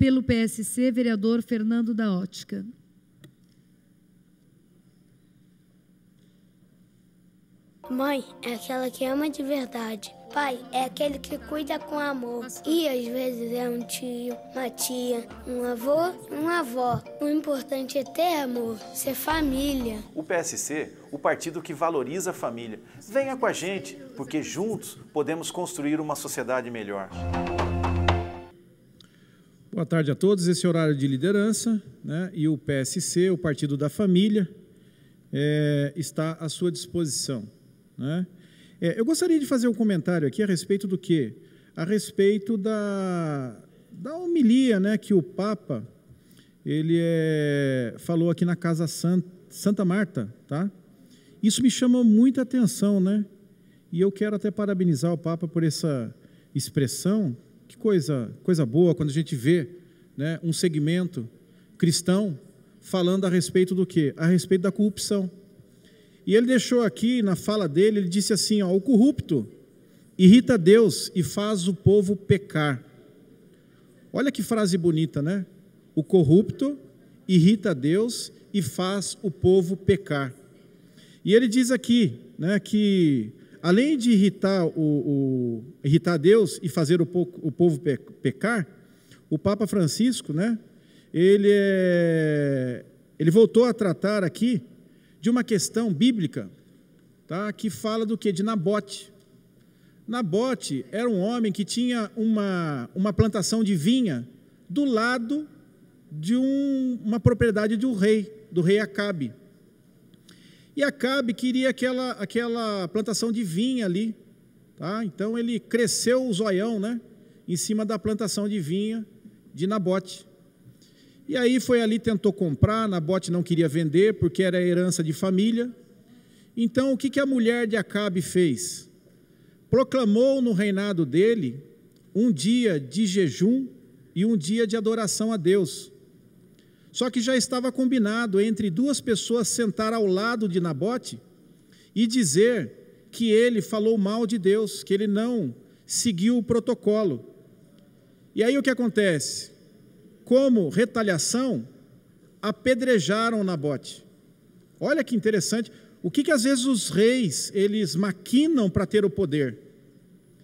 Pelo PSC, vereador Fernando da Ótica. Mãe é aquela que ama de verdade. Pai é aquele que cuida com amor. E às vezes é um tio, uma tia, um avô uma avó. O importante é ter amor, ser família. O PSC, o partido que valoriza a família. Venha com a gente, porque juntos podemos construir uma sociedade melhor. Boa tarde a todos. Esse é horário de liderança né, e o PSC, o Partido da Família, é, está à sua disposição. Né? É, eu gostaria de fazer um comentário aqui a respeito do quê? A respeito da, da homilia né, que o Papa ele é, falou aqui na Casa Santa, Santa Marta. Tá? Isso me chama muita atenção, né? E eu quero até parabenizar o Papa por essa expressão, que coisa, coisa boa quando a gente vê né, um segmento cristão falando a respeito do quê? A respeito da corrupção. E ele deixou aqui na fala dele, ele disse assim: ó, o corrupto irrita Deus e faz o povo pecar. Olha que frase bonita, né? O corrupto irrita Deus e faz o povo pecar. E ele diz aqui, né, que além de irritar, o, o, irritar Deus e fazer o, o povo pecar, o Papa Francisco, né, ele, é, ele voltou a tratar aqui de uma questão bíblica, tá, que fala do que? De Nabote. Nabote era um homem que tinha uma, uma plantação de vinha do lado de um, uma propriedade do rei, do rei Acabe. E Acabe queria aquela, aquela plantação de vinha ali. Tá? Então ele cresceu o zoião né? em cima da plantação de vinha de Nabote. E aí foi ali, tentou comprar, Nabote não queria vender, porque era herança de família. Então o que, que a mulher de Acabe fez? Proclamou no reinado dele um dia de jejum e um dia de adoração a Deus. Só que já estava combinado entre duas pessoas sentar ao lado de Nabote e dizer que ele falou mal de Deus, que ele não seguiu o protocolo. E aí o que acontece? Como retaliação, apedrejaram Nabote. Olha que interessante. O que, que às vezes os reis eles maquinam para ter o poder?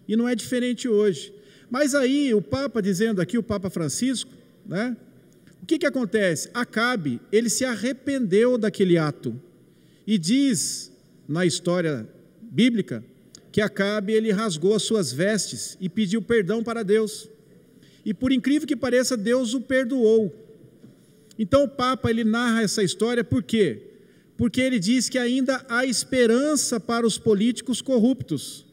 E não é diferente hoje. Mas aí o Papa dizendo aqui, o Papa Francisco, né? O que, que acontece? Acabe, ele se arrependeu daquele ato. E diz na história bíblica que Acabe ele rasgou as suas vestes e pediu perdão para Deus. E por incrível que pareça, Deus o perdoou. Então o Papa ele narra essa história por quê? Porque ele diz que ainda há esperança para os políticos corruptos.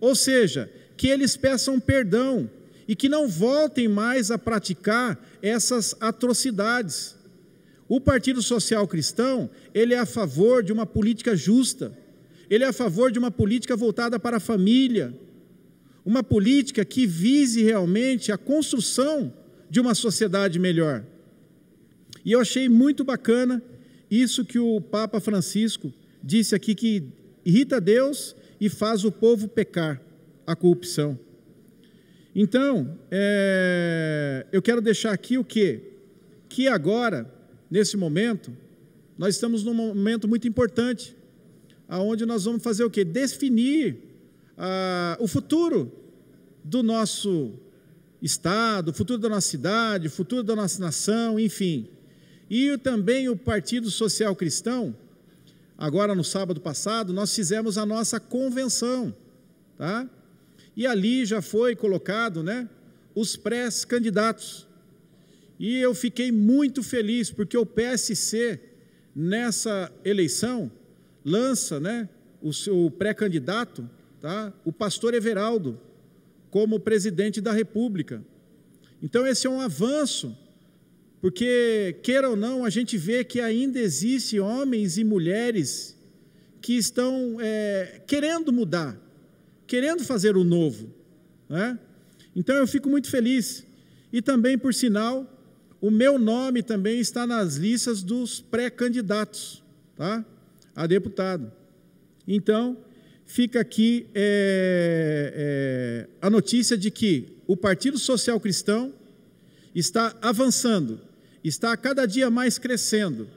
Ou seja, que eles peçam perdão e que não voltem mais a praticar essas atrocidades. O Partido Social Cristão, ele é a favor de uma política justa. Ele é a favor de uma política voltada para a família. Uma política que vise realmente a construção de uma sociedade melhor. E eu achei muito bacana isso que o Papa Francisco disse aqui que irrita Deus e faz o povo pecar, a corrupção. Então, é, eu quero deixar aqui o quê? Que agora, nesse momento, nós estamos num momento muito importante, aonde nós vamos fazer o quê? Definir ah, o futuro do nosso estado, o futuro da nossa cidade, o futuro da nossa nação, enfim. E também o Partido Social Cristão, agora no sábado passado, nós fizemos a nossa convenção, tá? E ali já foi colocado né, os pré-candidatos. E eu fiquei muito feliz, porque o PSC, nessa eleição, lança né, o seu pré-candidato, tá, o pastor Everaldo, como presidente da República. Então, esse é um avanço, porque, queira ou não, a gente vê que ainda existem homens e mulheres que estão é, querendo mudar, querendo fazer o novo. Né? Então eu fico muito feliz. E também, por sinal, o meu nome também está nas listas dos pré-candidatos tá? a deputado. Então, fica aqui é, é, a notícia de que o Partido Social Cristão está avançando, está cada dia mais crescendo,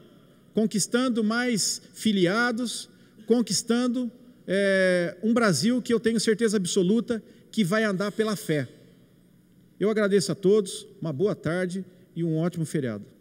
conquistando mais filiados, conquistando é, um Brasil que eu tenho certeza absoluta que vai andar pela fé. Eu agradeço a todos, uma boa tarde e um ótimo feriado.